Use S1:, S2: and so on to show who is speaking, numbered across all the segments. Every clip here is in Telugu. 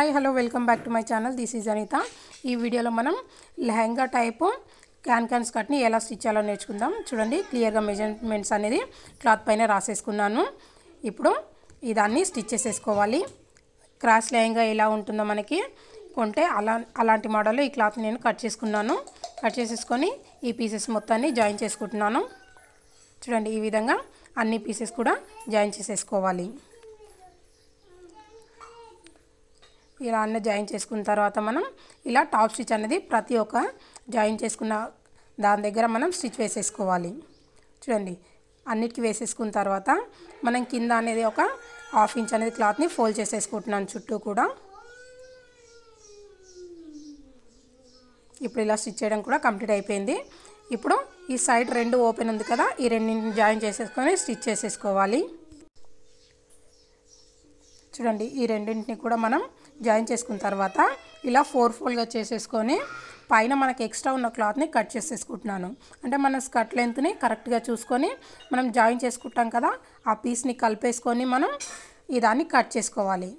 S1: hi hello welcome back to my channel this is Anitha ఈ వీడియోలో మనం లెహంగా టైపు క్యాన్ క్యాన్స్ కట్ని ఎలా స్టిచ్ చేయాలో నేర్చుకుందాం చూడండి క్లియర్గా మెజర్మెంట్స్ అనేది క్లాత్ పైన రాసేసుకున్నాను ఇప్పుడు దాన్ని స్టిచ్ చేసేసుకోవాలి క్రాస్ లెహంగా ఎలా ఉంటుందో మనకి కొంటే అలా అలాంటి మోడల్లో ఈ క్లాత్ నేను కట్ చేసుకున్నాను కట్ చేసేసుకొని ఈ పీసెస్ మొత్తాన్ని జాయిన్ చేసుకుంటున్నాను చూడండి ఈ విధంగా అన్ని పీసెస్ కూడా జాయిన్ చేసేసుకోవాలి ఇలా అన్నీ జాయిన్ చేసుకున్న తర్వాత మనం ఇలా టాప్ స్టిచ్ అనేది ప్రతి ఒక్క జాయిన్ చేసుకున్న దాని దగ్గర మనం స్టిచ్ వేసేసుకోవాలి చూడండి అన్నిటికీ వేసేసుకున్న తర్వాత మనం కింద అనేది ఒక హాఫ్ ఇంచ్ అనేది క్లాత్ని ఫోల్డ్ చేసేసుకుంటున్నాను చుట్టూ కూడా ఇప్పుడు ఇలా స్టిచ్ చేయడం కూడా కంప్లీట్ అయిపోయింది ఇప్పుడు ఈ సైడ్ రెండు ఓపెన్ ఉంది కదా ఈ రెండింటిని జాయిన్ చేసేసుకొని స్టిచ్ చేసేసుకోవాలి చూడండి ఈ రెండింటిని కూడా మనం జాయిన్ చేసుకున్న తర్వాత ఇలా ఫోర్ ఫోల్గా చేసేసుకొని పైన మనకి ఎక్స్ట్రా ఉన్న క్లాత్ని కట్ చేసేసుకుంటున్నాను అంటే మన స్కర్ట్ లెంత్ని కరెక్ట్గా చూసుకొని మనం జాయిన్ చేసుకుంటాం కదా ఆ పీస్ని కలిపేసుకొని మనం దాన్ని కట్ చేసుకోవాలి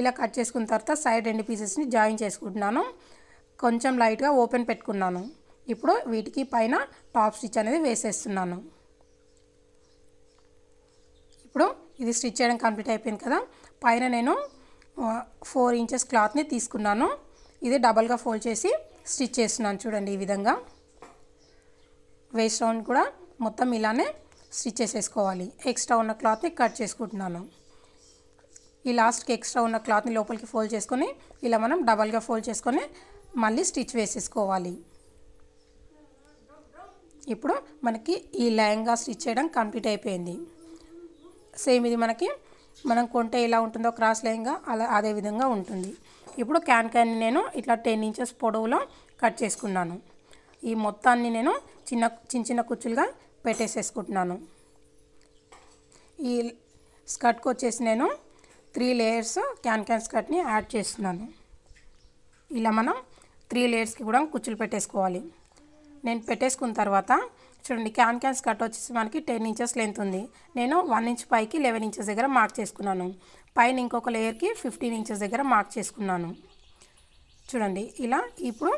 S1: ఇలా కట్ చేసుకున్న తర్వాత సైడ్ రెండు పీసెస్ని జాయిన్ చేసుకుంటున్నాను కొంచెం లైట్గా ఓపెన్ పెట్టుకున్నాను ఇప్పుడు వీటికి పైన టాప్ స్టిచ్ అనేది వేసేస్తున్నాను ఇప్పుడు ఇది స్టిచ్ చేయడం కంప్లీట్ అయిపోయింది కదా పైన నేను ఫోర్ ఇంచెస్ క్లాత్ని తీసుకున్నాను ఇది డబల్గా ఫోల్డ్ చేసి స్టిచ్ చేస్తున్నాను చూడండి ఈ విధంగా వేస్ట్ రౌండ్ కూడా మొత్తం ఇలానే స్టిచ్ చేసేసుకోవాలి ఎక్స్ట్రా ఉన్న క్లాత్ని కట్ చేసుకుంటున్నాను ఈ లాస్ట్కి ఎక్స్ట్రా ఉన్న క్లాత్ని లోపలికి ఫోల్డ్ చేసుకొని ఇలా మనం డబల్గా ఫోల్డ్ చేసుకొని మళ్ళీ స్టిచ్ వేసేసుకోవాలి ఇప్పుడు మనకి ఈ లెహంగా స్టిచ్ చేయడం కంప్లీట్ అయిపోయింది సేమ్ ఇది మనకి మనం కొంటే ఎలా ఉంటుందో క్రాస్ లైన్గా అలా అదే విధంగా ఉంటుంది ఇప్పుడు క్యాన్ క్యాన్ని నేను ఇట్లా టెన్ ఇంచెస్ పొడవులో కట్ చేసుకున్నాను ఈ మొత్తాన్ని నేను చిన్న చిన్న చిన్న కుచ్చులుగా పెట్టేసేసుకుంటున్నాను ఈ స్కర్ట్కి వచ్చేసి నేను త్రీ లేయర్స్ క్యాన్ క్యాన్ స్కర్ట్ని యాడ్ చేస్తున్నాను ఇలా మనం త్రీ లేయర్స్కి కూడా కుచ్చులు పెట్టేసుకోవాలి నేను పెట్టేసుకున్న తర్వాత చూడండి క్యాన్ క్యాన్స్ కట్ వచ్చేసి మనకి టెన్ ఇంచెస్ లెంత్ ఉంది నేను వన్ ఇంచ్ పైకి లెవెన్ ఇంచెస్ దగ్గర మార్క్ చేసుకున్నాను పైన ఇంకొక లేయర్కి ఫిఫ్టీన్ ఇంచెస్ దగ్గర మార్క్ చేసుకున్నాను చూడండి ఇలా ఇప్పుడు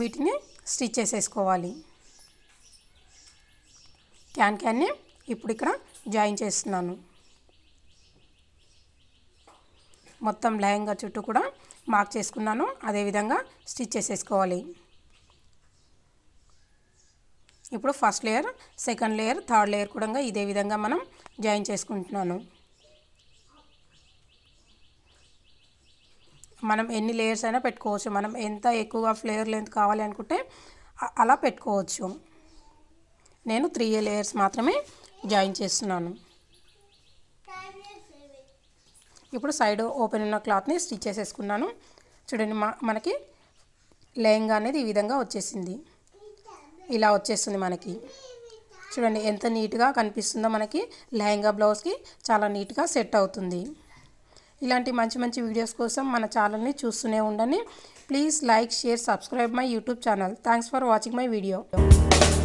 S1: వీటిని స్టిచ్ చేసేసుకోవాలి క్యాన్ క్యాన్ని ఇప్పుడు ఇక్కడ జాయిన్ చేస్తున్నాను మొత్తం లెహంగా చుట్టూ కూడా మార్క్ చేసుకున్నాను అదేవిధంగా స్టిచ్ చేసేసుకోవాలి ఇప్పుడు first layer second layer third layer కూడా ఇదే విధంగా మనం జాయిన్ చేసుకుంటున్నాను మనం ఎన్ని లేయర్స్ అయినా పెట్టుకోవచ్చు మనం ఎంత ఎక్కువగా ఫ్లేయర్ లెంత్ కావాలి అనుకుంటే అలా పెట్టుకోవచ్చు నేను త్రీ లేయర్స్ మాత్రమే జాయిన్ చేస్తున్నాను ఇప్పుడు సైడ్ ఓపెన్ ఉన్న క్లాత్ని స్టిచ్ చేసేసుకున్నాను చూడండి మా మనకి లెహంగా అనేది ఈ విధంగా వచ్చేసింది ఇలా వచ్చేస్తుంది మనకి చూడండి ఎంత నీట్గా కనిపిస్తుందో మనకి లెహంగా బ్లౌజ్కి చాలా నీట్గా సెట్ అవుతుంది ఇలాంటి మంచి మంచి వీడియోస్ కోసం మన ఛానల్ని చూస్తూనే ఉండండి please like share subscribe my YouTube channel thanks for watching my video